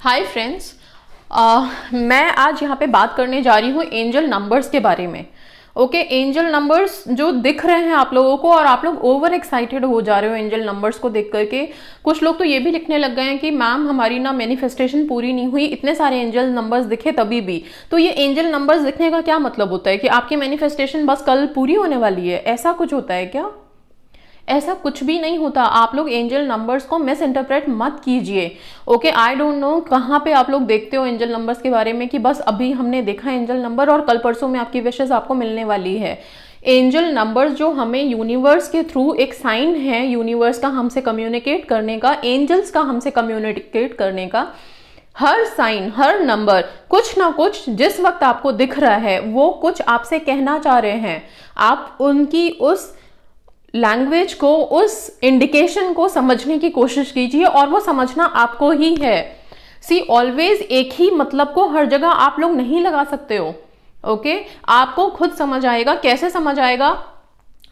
Hi friends uh, मैं आज यहाँ पे बात करने जा रही हूँ एंजल नंबर्स के बारे में ओके एंजल नंबर्स जो दिख रहे हैं आप लोगों को और आप लोग ओवर एक्साइटेड हो जा रहे हो एंजल नंबर्स को देख करके कुछ लोग तो ये भी लिखने लग गए हैं कि मैम हमारी ना मैनिफेस्टेशन पूरी नहीं हुई इतने सारे एंजल नंबर्स दिखे तभी भी तो ये एंजल नंबर्स दिखने का क्या मतलब होता है कि आपकी मैनिफेस्टेशन बस कल पूरी होने वाली है ऐसा कुछ होता है क्या ऐसा कुछ भी नहीं होता आप लोग एंजल नंबर्स को मिस इंटरप्रेट मत कीजिए ओके आई डोंट नो कहाँ पे आप लोग देखते हो एंजल नंबर्स के बारे में कि बस अभी हमने देखा एंजल नंबर और कल परसों में आपकी विशेष आपको मिलने वाली है एंजल नंबर्स जो हमें यूनिवर्स के थ्रू एक साइन है यूनिवर्स का हमसे कम्युनिकेट करने का एंजल्स का हमसे कम्युनिकेट करने का हर साइन हर नंबर कुछ ना कुछ जिस वक्त आपको दिख रहा है वो कुछ आपसे कहना चाह रहे हैं आप उनकी उस लैंग्वेज को उस इंडिकेशन को समझने की कोशिश कीजिए और वो समझना आपको ही है सी ऑलवेज एक ही मतलब को हर जगह आप लोग नहीं लगा सकते हो ओके okay? आपको खुद समझ आएगा कैसे समझ आएगा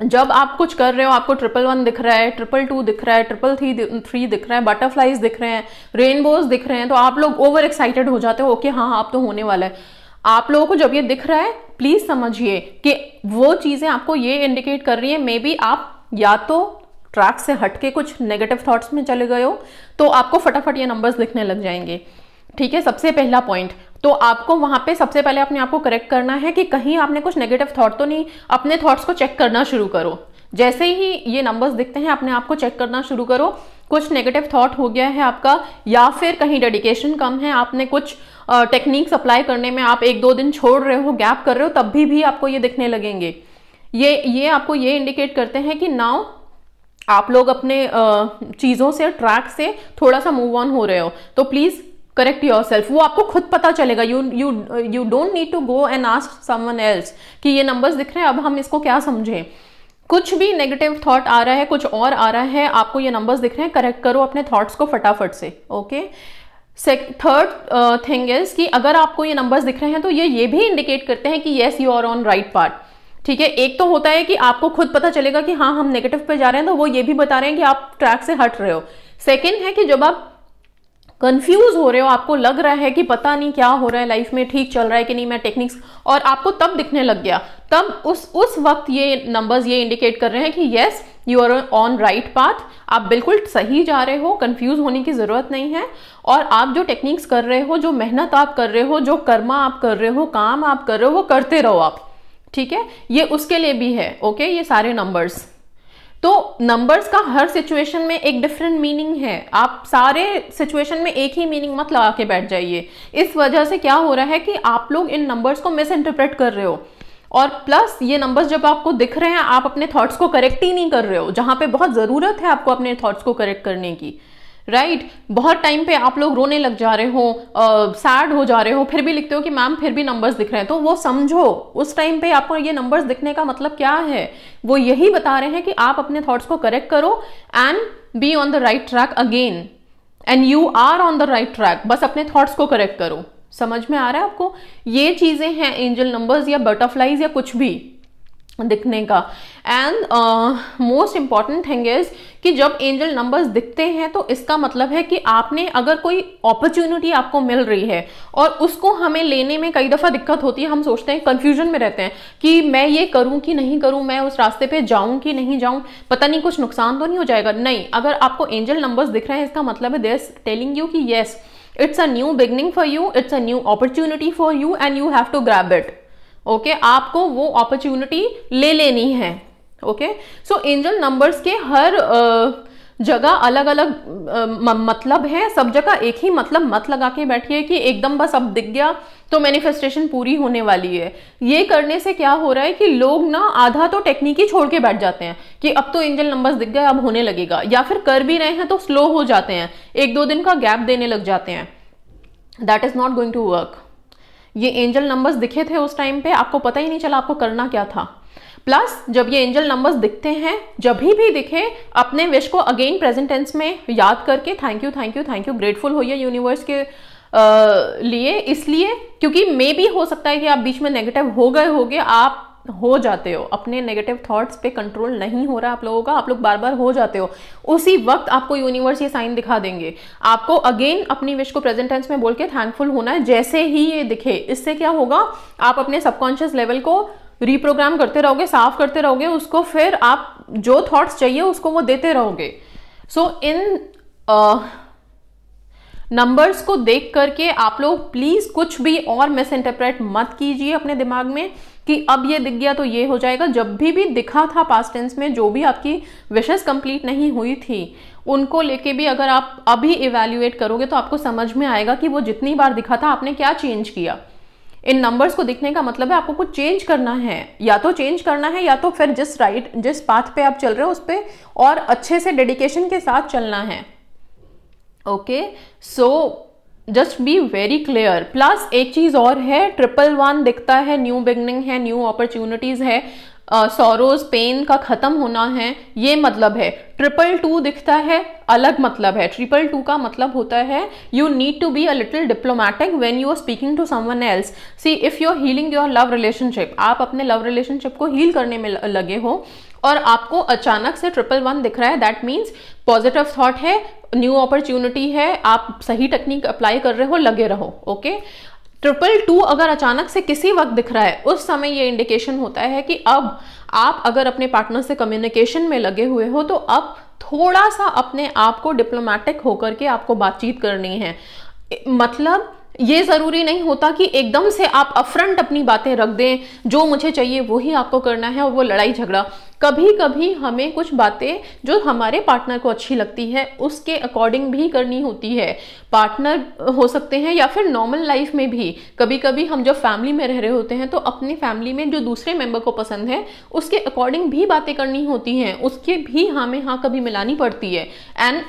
जब आप कुछ कर रहे हो आपको ट्रिपल वन दिख रहा है ट्रिपल टू दिख रहा है ट्रिपल थ्री थ्री दिख रहा है बटरफ्लाइज दिख रहे हैं रेनबोज दिख रहे हैं तो आप लोग ओवर एक्साइटेड हो जाते हो ओके okay, हाँ आप हाँ, तो होने वाला है आप लोगों को जब ये दिख रहा है प्लीज समझिए कि वो चीजें आपको ये इंडिकेट कर रही है मे बी आप या तो ट्रैक से हटके कुछ नेगेटिव थॉट्स में चले गए हो तो आपको फटाफट ये नंबर्स दिखने लग जाएंगे ठीक है सबसे पहला पॉइंट तो आपको वहां पे सबसे पहले अपने आप को करेक्ट करना है कि कहीं आपने कुछ नेगेटिव थॉट तो नहीं अपने थॉट्स को चेक करना शुरू करो जैसे ही ये नंबर्स दिखते हैं अपने आप को चेक करना शुरू करो कुछ नेगेटिव थॉट हो गया है आपका या फिर कहीं डेडिकेशन कम है आपने कुछ टेक्निक्स अप्लाई करने में आप एक दो दिन छोड़ रहे हो गैप कर रहे हो तब भी, भी आपको ये दिखने लगेंगे ये ये आपको ये इंडिकेट करते हैं कि नाउ आप लोग अपने चीज़ों से ट्रैक से थोड़ा सा मूव ऑन हो रहे हो तो प्लीज़ करेक्ट योर सेल्फ वो आपको खुद पता चलेगा you you you don't need to go and ask someone else कि ये नंबर्स दिख रहे हैं अब हम इसको क्या समझें कुछ भी नेगेटिव थॉट आ रहा है कुछ और आ रहा है आपको ये नंबर्स दिख रहे हैं करेक्ट करो अपने थॉट्स को फटाफट से ओके थर्ड थिंग इज कि अगर आपको ये नंबर्स दिख रहे हैं तो ये ये भी इंडिकेट करते हैं कि yes you are on right part ठीक है एक तो होता है कि आपको खुद पता चलेगा कि हाँ हम नेगेटिव पे जा रहे हैं तो वो ये भी बता रहे हैं कि आप ट्रैक से हट रहे हो सेकेंड है कि जब आप कंफ्यूज हो रहे हो आपको लग रहा है कि पता नहीं क्या हो रहा है लाइफ में ठीक चल रहा है कि नहीं मैं टेक्निक्स और आपको तब दिखने लग गया तब उस उस वक्त ये नंबर्स ये इंडिकेट कर रहे हैं कि yes you are on right path आप बिल्कुल सही जा रहे हो कंफ्यूज होने की ज़रूरत नहीं है और आप जो टेक्निक्स कर रहे हो जो मेहनत आप कर रहे हो जो कर्मा आप कर रहे हो काम आप कर रहे हो वो करते रहो आप ठीक है ये उसके लिए भी है ओके ये सारे नंबर्स तो नंबर्स का हर सिचुएशन में एक डिफरेंट मीनिंग है आप सारे सिचुएशन में एक ही मीनिंग मत लगा के बैठ जाइए इस वजह से क्या हो रहा है कि आप लोग इन नंबर्स को मिस इंटरप्रेट कर रहे हो और प्लस ये नंबर्स जब आपको दिख रहे हैं आप अपने थॉट्स को करेक्ट ही नहीं कर रहे हो जहाँ पे बहुत ज़रूरत है आपको अपने थॉट्स को करेक्ट करने की राइट right? बहुत टाइम पे आप लोग रोने लग जा रहे हो सैड हो जा रहे हो फिर भी लिखते हो कि मैम फिर भी नंबर्स दिख रहे हैं तो वो समझो उस टाइम पे आपको ये नंबर्स दिखने का मतलब क्या है वो यही बता रहे हैं कि आप अपने थॉट्स को करेक्ट करो and be on the right track again and you are on the right track बस अपने थॉट्स को करेक्ट करो समझ में आ रहा है आपको ये चीज़ें हैं एंजल नंबर्स या बटरफ्लाइज या कुछ भी दिखने का and most important thing is कि जब एंजल नंबर्स दिखते हैं तो इसका मतलब है कि आपने अगर कोई अपॉर्चुनिटी आपको मिल रही है और उसको हमें लेने में कई दफ़ा दिक्कत होती है हम सोचते हैं कन्फ्यूजन में रहते हैं कि मैं ये करूं कि नहीं करूं मैं उस रास्ते पे जाऊं कि नहीं जाऊं पता नहीं कुछ नुकसान तो नहीं हो जाएगा नहीं अगर आपको एंजल नंबर्स दिख रहे हैं इसका मतलब है देस टेलिंग यू कि yes it's a new beginning for you it's a new opportunity for you and you have to grab it okay okay? आपको वो अपॉर्चुनिटी ले लेनी है ओके सो एंजल नंबर्स के हर uh, जगह अलग अलग uh, मतलब है सब जगह एक ही मतलब मत लगा के बैठिए कि एकदम बस अब दिख गया तो मैनिफेस्टेशन पूरी होने वाली है ये करने से क्या हो रहा है कि लोग ना आधा तो टेक्निक ही छोड़ के बैठ जाते हैं कि अब तो एंजल नंबर्स दिख गए अब होने लगेगा या फिर कर भी रहे हैं तो स्लो हो जाते हैं एक दो दिन का गैप देने लग जाते हैं that is not going to work ये एंजल नंबर्स दिखे थे उस टाइम पे आपको पता ही नहीं चला आपको करना क्या था प्लस जब ये एंजल नंबर्स दिखते हैं जब भी भी दिखे अपने विश को अगेन प्रेजेंट टेंस में याद करके thank you thank you thank you grateful होइए यूनिवर्स के आ, लिए इसलिए क्योंकि मे भी हो सकता है कि आप बीच में नेगेटिव हो गए होगे आप हो जाते हो अपने नेगेटिव थॉट्स पे कंट्रोल नहीं हो रहा आप लोगों का आप लोग बार बार हो जाते हो उसी वक्त आपको यूनिवर्स ये साइन दिखा देंगे आपको अगेन अपनी विश को प्रेजेंट टेंस में बोल के थैंकफुल होना है जैसे ही ये दिखे इससे क्या होगा आप अपने सबकॉन्शियस लेवल को रिप्रोग्राम करते रहोगे साफ करते रहोगे उसको फिर आप जो थॉट्स चाहिए उसको वो देते रहोगे सो so, इन नंबर्स को देख करके आप लोग प्लीज कुछ भी और मिस इंटरप्रेट मत कीजिए अपने दिमाग में कि अब ये दिख गया तो ये हो जाएगा जब भी भी दिखा था पास्ट टेंस में जो भी आपकी विशेष कंप्लीट नहीं हुई थी उनको लेके भी अगर आप अभी इवेल्युएट करोगे तो आपको समझ में आएगा कि वो जितनी बार दिखा था आपने क्या चेंज किया इन नंबर्स को दिखने का मतलब है आपको कुछ चेंज करना है या तो चेंज करना है या तो फिर जिस राइट जिस पाथ पे आप चल रहे हो उस पर और अच्छे से डेडिकेशन के साथ चलना है okay so just be very clear plus एक चीज़ और है ट्रिपल वन दिखता है न्यू बिगनिंग है न्यू अपॉर्चुनिटीज़ है सोरोज पेन का ख़त्म होना है ये मतलब है ट्रिपल टू दिखता है अलग मतलब है ट्रिपल टू का मतलब होता है you need to be a little diplomatic when you are speaking to someone else see if you are healing your love relationship आप अपने लव रिलेशनशिप को हील करने में लगे हो और आपको अचानक से ट्रिपल वन दिख रहा है दैट मीन्स पॉजिटिव थॉट है न्यू अपॉर्चुनिटी है आप सही टेक्निक अप्लाई कर रहे हो लगे रहो ओके okay? ट्रिपल टू अगर अचानक से किसी वक्त दिख रहा है उस समय ये इंडिकेशन होता है कि अब आप अगर अपने पार्टनर से कम्युनिकेशन में लगे हुए हो तो अब थोड़ा सा अपने आप को डिप्लोमेटिक होकर के आपको बातचीत करनी है मतलब ये ज़रूरी नहीं होता कि एकदम से आप अफ्रंट अपनी बातें रख दें जो मुझे चाहिए वही आपको करना है और वो लड़ाई झगड़ा कभी कभी हमें कुछ बातें जो हमारे पार्टनर को अच्छी लगती है उसके अकॉर्डिंग भी करनी होती है पार्टनर हो सकते हैं या फिर नॉर्मल लाइफ में भी कभी कभी हम जब फैमिली में रह रहे होते हैं तो अपनी फैमिली में जो दूसरे मेंबर को पसंद है उसके अकॉर्डिंग भी बातें करनी होती हैं उसके भी हमें हाँ, हाँ कभी मिलानी पड़ती है and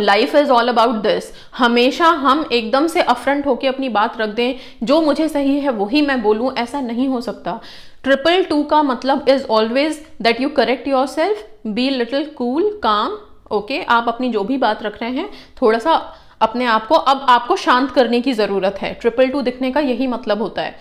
life is all about this हमेशा हम एकदम से अफ्रंट होकर अपनी बात रख दें जो मुझे सही है वही मैं बोलूँ ऐसा नहीं हो सकता ट्रिपल टू का मतलब is always that you correct yourself be little cool calm okay आप अपनी जो भी बात रख रहे हैं थोड़ा सा अपने आप को अब आपको शांत करने की ज़रूरत है ट्रिपल टू दिखने का यही मतलब होता है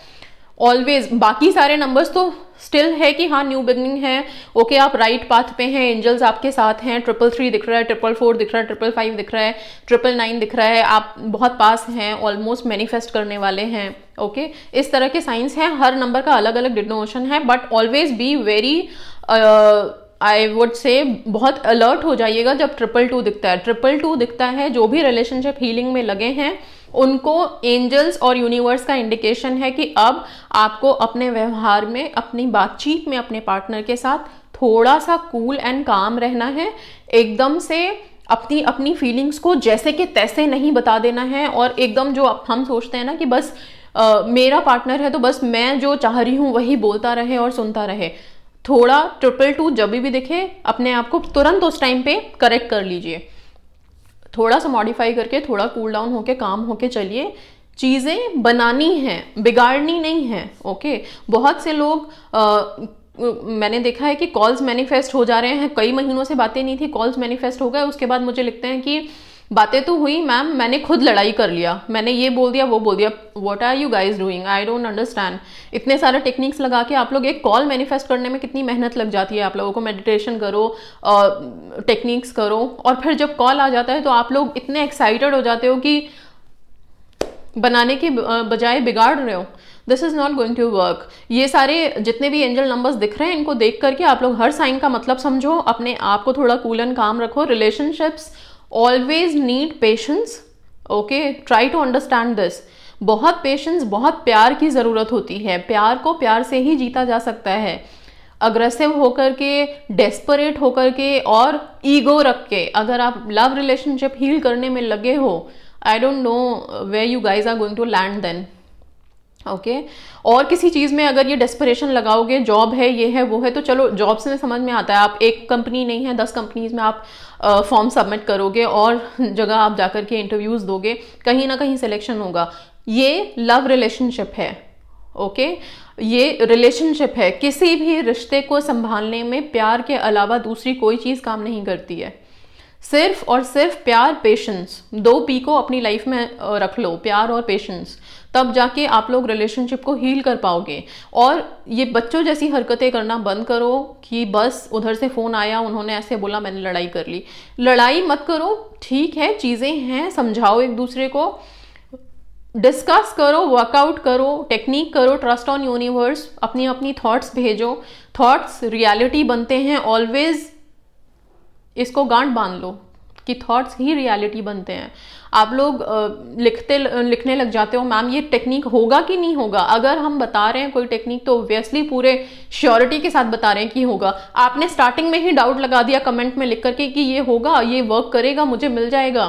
ऑलवेज बाकी सारे नंबर्स तो स्टिल है कि हाँ न्यू बिगनिंग है ओके okay, आप राइट right पाथ पे हैं एंजल्स आपके साथ हैं ट्रिपल थ्री दिख रहा है ट्रिपल फोर दिख रहा है ट्रिपल फाइव दिख रहा है ट्रिपल नाइन दिख रहा है आप बहुत पास हैं ऑलमोस्ट मैनिफेस्ट करने वाले हैं ओके okay? इस तरह के साइंस हैं हर नंबर का अलग अलग डिनोशन है but always be very I would say बहुत अलर्ट हो जाइएगा जब ट्रिपल टू दिखता है ट्रिपल टू दिखता है जो भी रिलेशनशिप हीलिंग में लगे हैं उनको एंजल्स और यूनिवर्स का इंडिकेशन है कि अब आपको अपने व्यवहार में अपनी बातचीत में अपने पार्टनर के साथ थोड़ा सा कूल एंड काम रहना है एकदम से अपनी अपनी फीलिंग्स को जैसे कि तैसे नहीं बता देना है और एकदम जो हम सोचते हैं ना कि बस आ, मेरा पार्टनर है तो बस मैं जो चाह रही हूँ वही बोलता रहे और सुनता रहे थोड़ा ट्रिपल टू जब भी दिखे अपने आप को तुरंत उस टाइम पे करेक्ट कर लीजिए थोड़ा सा मॉडिफाई करके थोड़ा कूल डाउन होके काम होके चलिए चीज़ें बनानी हैं बिगाड़नी नहीं है ओके बहुत से लोग आ, मैंने देखा है कि कॉल्स मैनिफेस्ट हो जा रहे हैं कई महीनों से बातें नहीं थी कॉल्स मैनिफेस्ट हो गए उसके बाद मुझे लिखते हैं कि बातें तो हुई मैम मैंने खुद लड़ाई कर लिया मैंने ये बोल दिया वो बोल दिया what are you guys doing I don't understand इतने सारे टेक्निक्स लगा के आप लोग एक कॉल मैनिफेस्ट करने में कितनी मेहनत लग जाती है आप लोगों को मेडिटेशन करो टेक्निक्स करो और फिर जब कॉल आ जाता है तो आप लोग इतने एक्साइटेड हो जाते हो कि बनाने के बजाय बिगाड़ रहे हो this is not going to work ये सारे जितने भी एंजल नंबर्स दिख रहे हैं इनको देख करके आप लोग हर साइन का मतलब समझो अपने आप को थोड़ा कूलन काम रखो relationships always need patience okay try to understand this बहुत पेशेंस बहुत प्यार की ज़रूरत होती है प्यार को प्यार से ही जीता जा सकता है अग्रेसिव होकर के डेस्परेट होकर के और ईगो रख के अगर आप लव रिलेशनशिप हील करने में लगे हो I don't know where you guys are going to land then okay okay? और किसी चीज़ में अगर ये डेस्परेशन लगाओगे जॉब है ये है वो है तो चलो जॉब से समझ में आता है आप एक कंपनी नहीं है दस कंपनीज में आप फॉर्म सबमिट करोगे और जगह आप जाकर के इंटरव्यूज़ दोगे कहीं ना कहीं सिलेक्शन होगा ये लव रिलेशनशिप है ओके okay? ये रिलेशनशिप है किसी भी रिश्ते को संभालने में प्यार के अलावा दूसरी कोई चीज़ काम नहीं करती है सिर्फ और सिर्फ प्यार पेशेंस दो पी को अपनी लाइफ में रख लो प्यार और पेशेंस तब जाके आप लोग रिलेशनशिप को हील कर पाओगे और ये बच्चों जैसी हरकतें करना बंद करो कि बस उधर से फ़ोन आया उन्होंने ऐसे बोला मैंने लड़ाई कर ली लड़ाई मत करो ठीक है चीज़ें हैं समझाओ एक दूसरे को डिस्कस करो वर्कआउट करो टेक्निक करो ट्रस्ट ऑन यूनिवर्स अपनी अपनी थॉट्स भेजो थॉट्स रियलिटी बनते हैं ऑलवेज इसको गांठ बांध लो कि थॉट्स ही रियलिटी बनते हैं आप लोग लिखते लिखने लग जाते हो मैम ये टेक्निक होगा कि नहीं होगा अगर हम बता रहे हैं कोई टेक्निक तो ऑब्वियसली पूरे श्योरिटी के साथ बता रहे हैं कि होगा आपने स्टार्टिंग में ही डाउट लगा दिया कमेंट में लिख करके कि ये होगा ये वर्क करेगा मुझे मिल जाएगा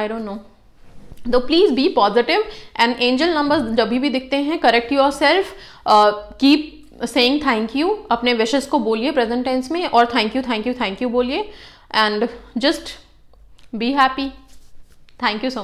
आई डोंट नो तो please be positive and angel numbers जब भी दिखते हैं correct yourself keep saying thank you अपने विशेज़ को बोलिए प्रेजेंट टेंस में और thank you thank you thank you बोलिए and just be happy Thank you so much.